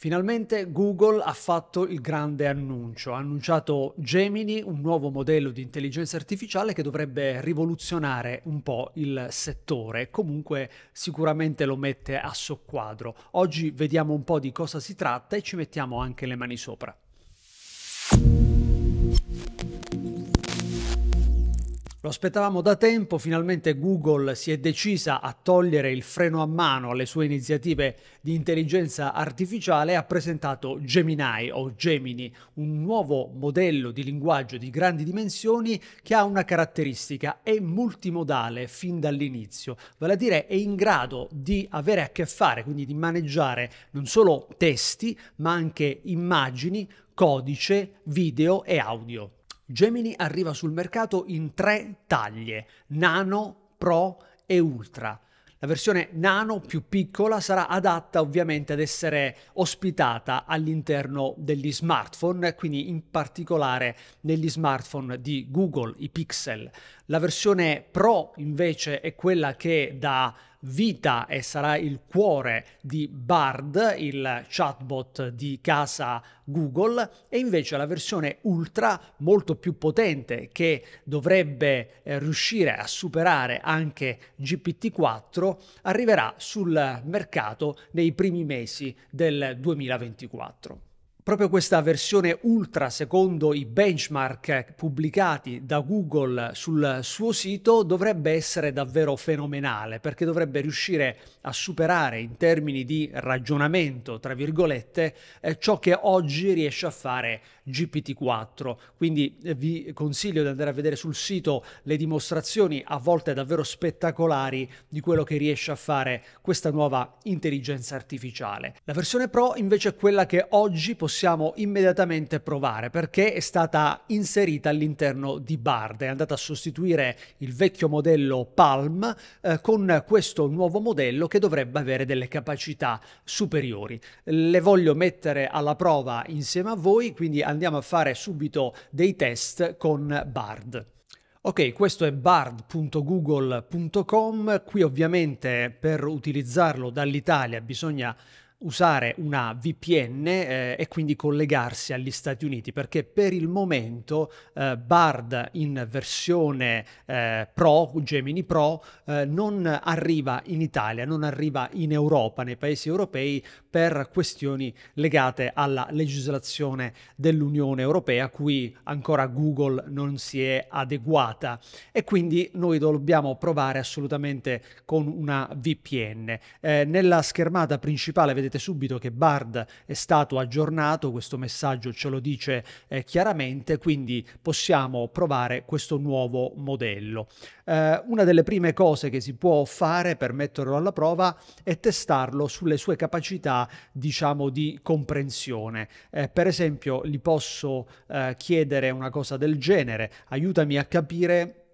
Finalmente Google ha fatto il grande annuncio, ha annunciato Gemini, un nuovo modello di intelligenza artificiale che dovrebbe rivoluzionare un po' il settore, comunque sicuramente lo mette a soqquadro. Oggi vediamo un po' di cosa si tratta e ci mettiamo anche le mani sopra. Lo aspettavamo da tempo, finalmente Google si è decisa a togliere il freno a mano alle sue iniziative di intelligenza artificiale e ha presentato Gemini o Gemini, un nuovo modello di linguaggio di grandi dimensioni che ha una caratteristica, è multimodale fin dall'inizio, vale a dire è in grado di avere a che fare, quindi di maneggiare non solo testi ma anche immagini, codice, video e audio. Gemini arriva sul mercato in tre taglie, Nano, Pro e Ultra. La versione nano più piccola sarà adatta ovviamente ad essere ospitata all'interno degli smartphone, quindi in particolare negli smartphone di Google, i Pixel. La versione Pro invece è quella che da vita e sarà il cuore di Bard, il chatbot di casa Google, e invece la versione ultra molto più potente che dovrebbe eh, riuscire a superare anche GPT-4 arriverà sul mercato nei primi mesi del 2024. Proprio questa versione ultra, secondo i benchmark pubblicati da Google sul suo sito, dovrebbe essere davvero fenomenale perché dovrebbe riuscire a superare in termini di ragionamento, tra virgolette, eh, ciò che oggi riesce a fare GPT-4. Quindi eh, vi consiglio di andare a vedere sul sito le dimostrazioni, a volte davvero spettacolari, di quello che riesce a fare questa nuova intelligenza artificiale. La versione Pro invece è quella che oggi possiamo possiamo immediatamente provare perché è stata inserita all'interno di Bard, è andata a sostituire il vecchio modello Palm eh, con questo nuovo modello che dovrebbe avere delle capacità superiori. Le voglio mettere alla prova insieme a voi, quindi andiamo a fare subito dei test con Bard. Ok, questo è bard.google.com, qui ovviamente per utilizzarlo dall'Italia bisogna usare una VPN eh, e quindi collegarsi agli Stati Uniti perché per il momento eh, Bard in versione eh, Pro, Gemini Pro, eh, non arriva in Italia, non arriva in Europa, nei paesi europei per questioni legate alla legislazione dell'Unione Europea a cui ancora Google non si è adeguata e quindi noi dobbiamo provare assolutamente con una VPN. Eh, nella schermata principale vedete vedete subito che Bard è stato aggiornato, questo messaggio ce lo dice eh, chiaramente, quindi possiamo provare questo nuovo modello. Eh, una delle prime cose che si può fare per metterlo alla prova è testarlo sulle sue capacità, diciamo, di comprensione. Eh, per esempio, gli posso eh, chiedere una cosa del genere, aiutami a capire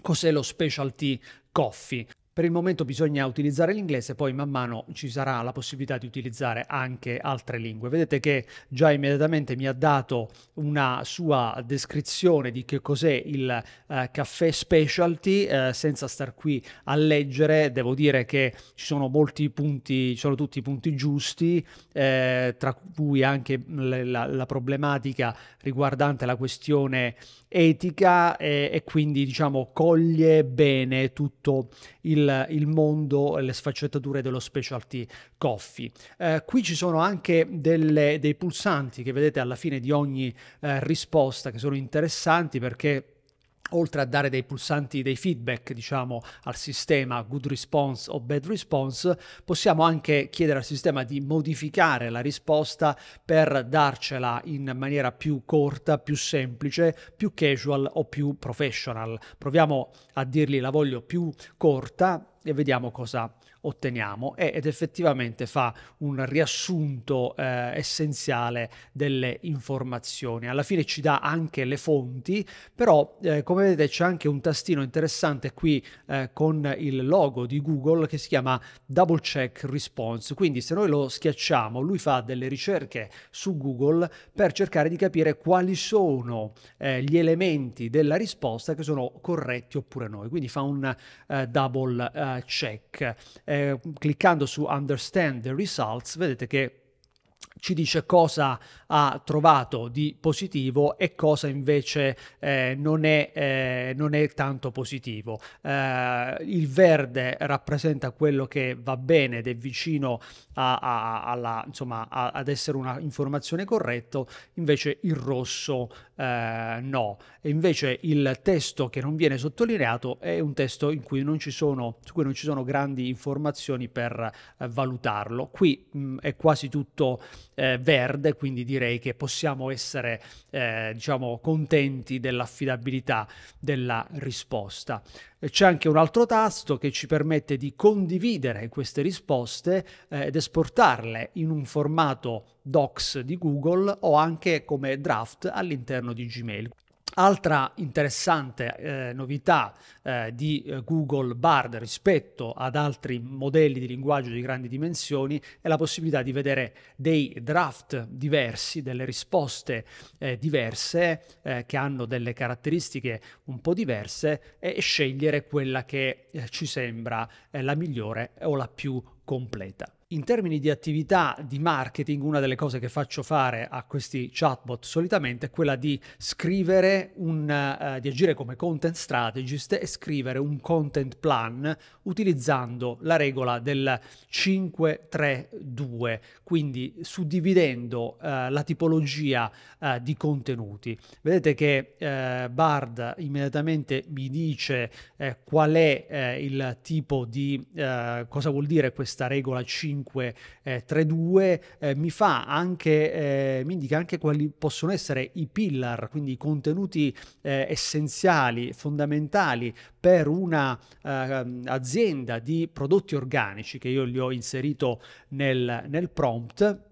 cos'è lo specialty coffee. Per il momento bisogna utilizzare l'inglese, poi man mano ci sarà la possibilità di utilizzare anche altre lingue. Vedete che già immediatamente mi ha dato una sua descrizione di che cos'è il eh, caffè specialty, eh, senza star qui a leggere, devo dire che ci sono molti punti, ci sono tutti i punti giusti, eh, tra cui anche la, la, problematica riguardante la questione etica e, eh, e quindi diciamo coglie bene tutto il il, il mondo e le sfaccettature dello specialty coffee. Eh, qui ci sono anche delle, dei pulsanti che vedete alla fine di ogni eh, risposta che sono interessanti perché oltre a dare dei pulsanti, dei feedback, diciamo, al sistema good response o bad response, possiamo anche chiedere al sistema di modificare la risposta per darcela in maniera più corta, più semplice, più casual o più professional. Proviamo a dirgli la voglio più corta e vediamo cosa otteniamo ed effettivamente fa un riassunto eh, essenziale delle informazioni. Alla fine ci dà anche le fonti, però eh, come vedete c'è anche un tastino interessante qui eh, con il logo di Google che si chiama Double Check Response, quindi se noi lo schiacciamo lui fa delle ricerche su Google per cercare di capire quali sono eh, gli elementi della risposta che sono corretti oppure no, quindi fa un eh, double eh, check eh, cliccando su Understand the Results vedete che ci dice cosa ha trovato di positivo e cosa invece eh, non, è, eh, non, è, tanto positivo. Eh, il verde rappresenta quello che va bene ed è vicino a, a, alla, insomma, a, ad essere una informazione corretta, invece il rosso eh, no. E invece il testo che non viene sottolineato è un testo cui sono, su cui non ci sono grandi informazioni per eh, valutarlo. Qui mh, mm, è quasi tutto eh, verde, quindi direi che possiamo essere eh, diciamo, contenti dell'affidabilità della risposta. Eh, c'è anche un altro tasto che ci permette di condividere queste risposte eh, ed esportarle in un formato docs di Google o anche come draft all'interno di Gmail. Altra interessante eh, novità eh, di eh, Google Bard rispetto ad altri modelli di linguaggio di grandi dimensioni è la possibilità di vedere dei draft diversi, delle risposte eh, diverse eh, che hanno delle caratteristiche un po' diverse e, e scegliere quella che ci sembra la migliore o la più completa in termini di attività di marketing, una delle cose che faccio fare a questi chatbot solitamente è quella di scrivere un, uh, di agire come content strategist e scrivere un content plan utilizzando la regola del 5-3-2, quindi suddividendo uh, la tipologia uh, di contenuti. Vedete che Bard immediatamente mi dice qual è il tipo di cosa vuol dire questa regola 5 5-3-2 eh, eh, mi fa anche, eh, mi indica anche quali possono essere i pillar, quindi i contenuti eh, essenziali, fondamentali per una eh, ehm, azienda di prodotti organici che io li ho inserito nel, nel prompt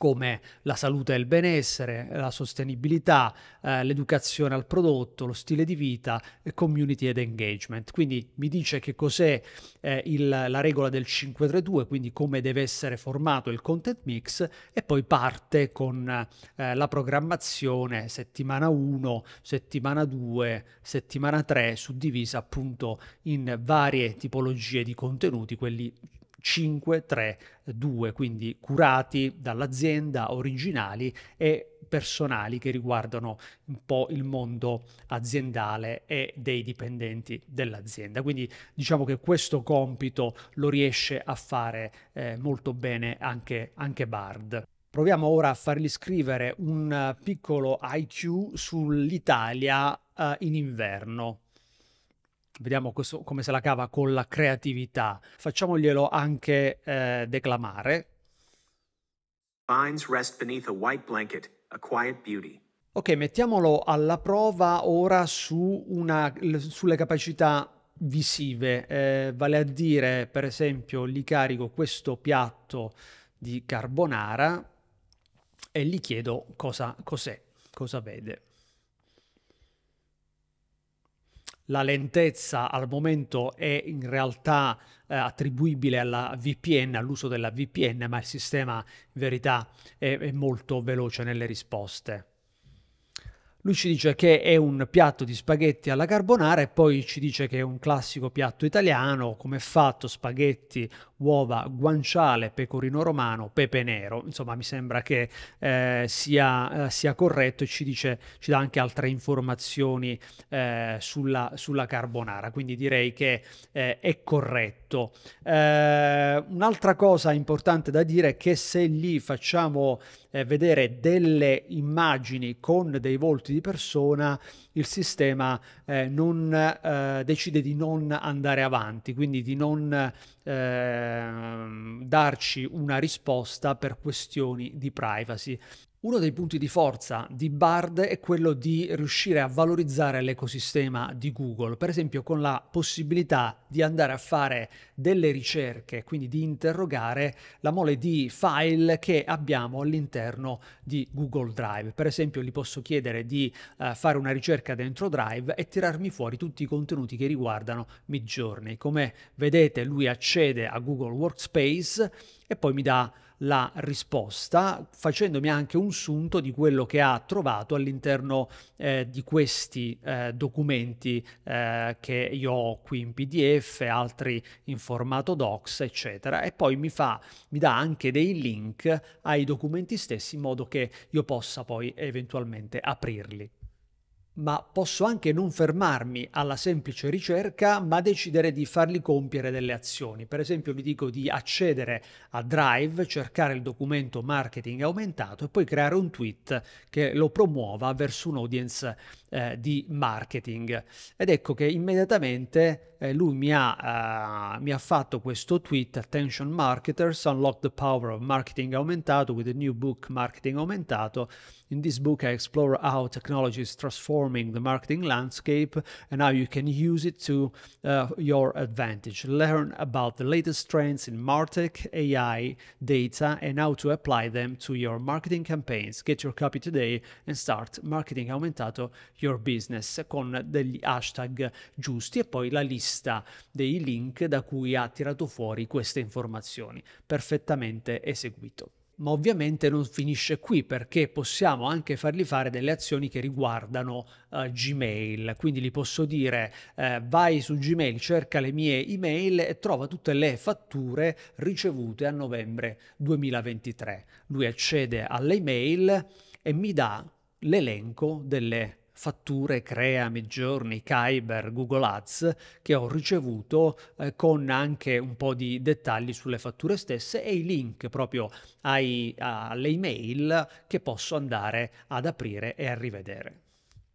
come la salute e il benessere, la sostenibilità, eh, l'educazione al prodotto, lo stile di vita, eh, community ed engagement. Quindi mi dice che cos'è eh, il, la regola del 532, quindi come deve essere formato il content mix e poi parte con eh, la programmazione settimana 1, settimana 2, settimana 3 suddivisa appunto in varie tipologie di contenuti, quelli 532, quindi curati dall'azienda, originali e personali che riguardano un po' il mondo aziendale e dei dipendenti dell'azienda. Quindi diciamo che questo compito lo riesce a fare eh, molto bene anche, anche Bard. Proviamo ora a fargli scrivere un piccolo IQ sull'Italia eh, in inverno vediamo questo, come se la cava con la creatività. Facciamoglielo anche eh, declamare. Vines rest beneath a white blanket, a quiet beauty. Ok, mettiamolo alla prova ora su una, sulle capacità visive, eh, vale a dire per esempio gli carico questo piatto di carbonara e gli chiedo cosa, cos'è, cosa vede. la lentezza al momento è in realtà eh, attribuibile alla VPN, all'uso della VPN, ma il sistema in verità è, è molto veloce nelle risposte. Lui ci dice che è un piatto di spaghetti alla carbonara e poi ci dice che è un classico piatto italiano, come fatto spaghetti, uova, guanciale, pecorino romano, pepe nero. Insomma, mi sembra che eh, sia, eh, sia, corretto e ci, dice, ci dà anche altre informazioni eh, sulla, sulla, carbonara. Quindi direi che eh, è corretto. Eh, un'altra cosa importante da dire è che se lì facciamo eh, vedere delle immagini con dei volti rapporti di persona il sistema eh, non, eh, decide di non andare avanti, quindi di non ehm, darci una risposta per questioni di privacy. Uno dei punti di forza di Bard è quello di riuscire a valorizzare l'ecosistema di Google, per esempio con la possibilità di andare a fare delle ricerche, quindi di interrogare la mole di file che abbiamo all'interno di Google Drive. Per esempio gli posso chiedere di uh, fare una ricerca dentro Drive e tirarmi fuori tutti i contenuti che riguardano Midjourney. Come vedete lui accede a Google Workspace e poi mi dà la risposta facendomi anche un sunto di quello che ha trovato all'interno eh, di questi eh, documenti eh, che io ho qui in PDF, altri in formato docs, eccetera. E poi mi, fa, mi dà anche dei link ai documenti stessi in modo che io possa poi eventualmente aprirli ma posso anche non fermarmi alla semplice ricerca, ma decidere di fargli compiere delle azioni. Per esempio vi dico di accedere a Drive, cercare il documento marketing aumentato e poi creare un tweet che lo promuova verso un'audience eh, di marketing. Ed ecco che immediatamente eh, lui mi ha, uh, mi ha, fatto questo tweet, Attention Marketers, Unlock the Power of Marketing Aumentato with a new book Marketing Aumentato. In this book I explore how technology is transforming the marketing landscape and how you can use it to uh, your advantage. Learn about the latest trends in MarTech, AI, data and how to apply them to your marketing campaigns. Get your copy today and start Marketing Aumentato Your Business con degli hashtag giusti e poi la lista lista dei link da cui ha tirato fuori queste informazioni. Perfettamente eseguito ma ovviamente non finisce qui perché possiamo anche fargli fare delle azioni che riguardano uh, Gmail. Quindi gli posso dire uh, vai su Gmail, cerca le mie email e trova tutte le fatture ricevute a novembre 2023. Lui accede alle email e mi dà l'elenco delle fatture fatture Crea, Midjourney, Kyber, Google Ads che ho ricevuto eh, con anche un po' di dettagli sulle fatture stesse e i link proprio ai, alle email che posso andare ad aprire e a rivedere.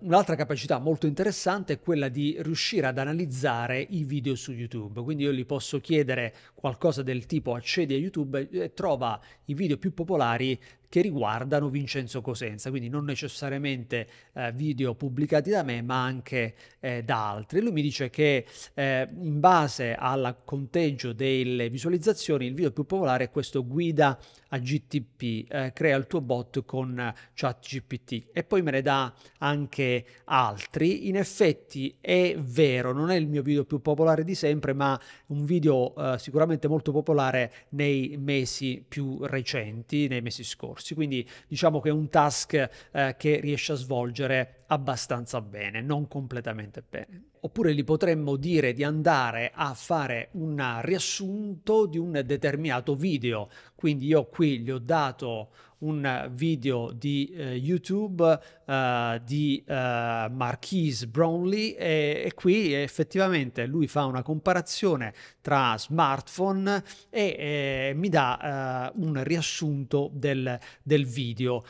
Un'altra capacità molto interessante è quella di riuscire ad analizzare i video su YouTube, quindi io gli posso chiedere qualcosa del tipo accedi a YouTube e trova i video più popolari che riguardano Vincenzo Cosenza, quindi non necessariamente eh, video pubblicati da me, ma anche eh, da altri. Lui mi dice che eh, in base al conteggio delle visualizzazioni, il video più popolare è questo guida a GTP, eh, crea il tuo bot con ChatGPT e poi me ne dà anche altri. In effetti è vero, non è il mio video più popolare di sempre, ma un video eh, sicuramente molto popolare nei mesi più recenti, nei mesi scorsi corsi, quindi diciamo che è un task eh, che riesce a svolgere abbastanza bene, non completamente bene. Oppure gli potremmo dire di andare a fare un riassunto di un determinato video. Quindi io qui gli ho dato un video di eh, YouTube uh, di uh, Marquise Brownlee e, e, qui effettivamente lui fa una comparazione tra smartphone e, e mi dà uh, un riassunto del, del video,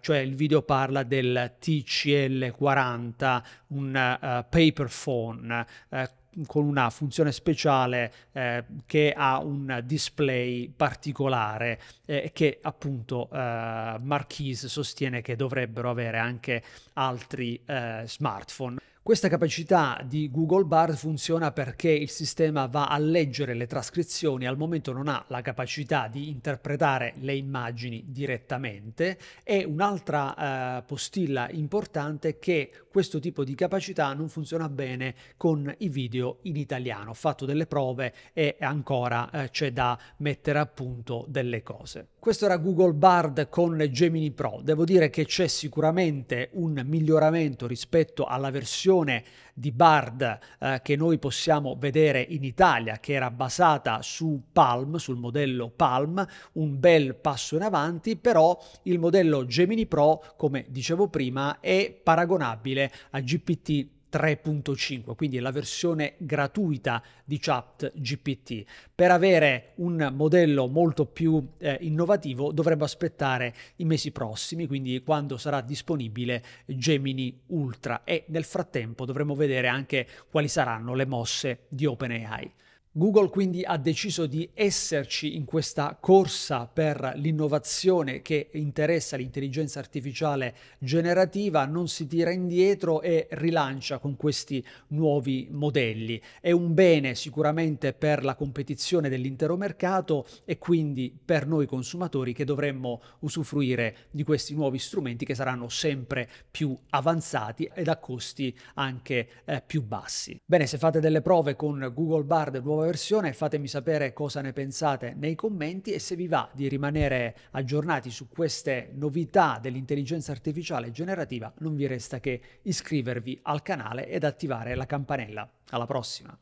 cioè il video parla del TCL SL40, un uh, paper phone eh, con una funzione speciale eh, che ha un display particolare eh, che appunto eh, Marquise sostiene che dovrebbero avere anche altri eh, smartphone. Questa capacità di Google Bard funziona perché il sistema va a leggere le trascrizioni, al momento non ha la capacità di interpretare le immagini direttamente e un'altra eh, postilla importante è che questo tipo di capacità non funziona bene con i video in italiano. Ho fatto delle prove e ancora eh, c'è da mettere a punto delle cose. Questo era Google Bard con Gemini Pro. Devo dire che c'è sicuramente un miglioramento rispetto alla versione versione di Bard eh, che noi possiamo vedere in Italia, che era basata su Palm, sul modello Palm, un bel passo in avanti, però il modello Gemini Pro, come dicevo prima, è paragonabile a GPT 3.5, quindi la versione gratuita di Chat GPT. Per avere un modello molto più eh, innovativo dovremmo aspettare i mesi prossimi, quindi quando sarà disponibile Gemini Ultra e nel frattempo dovremo vedere anche quali saranno le mosse di OpenAI. Google quindi ha deciso di esserci in questa corsa per l'innovazione che interessa l'intelligenza artificiale generativa, non si tira indietro e rilancia con questi nuovi modelli. È un bene sicuramente per la competizione dell'intero mercato e quindi per noi consumatori che dovremmo usufruire di questi nuovi strumenti che saranno sempre più avanzati ed a costi anche eh, più bassi. Bene, se fate delle prove con Google Bard nuova versione, fatemi sapere cosa ne pensate nei commenti e se vi va di rimanere aggiornati su queste novità dell'intelligenza artificiale generativa non vi resta che iscrivervi al canale ed attivare la campanella. Alla prossima!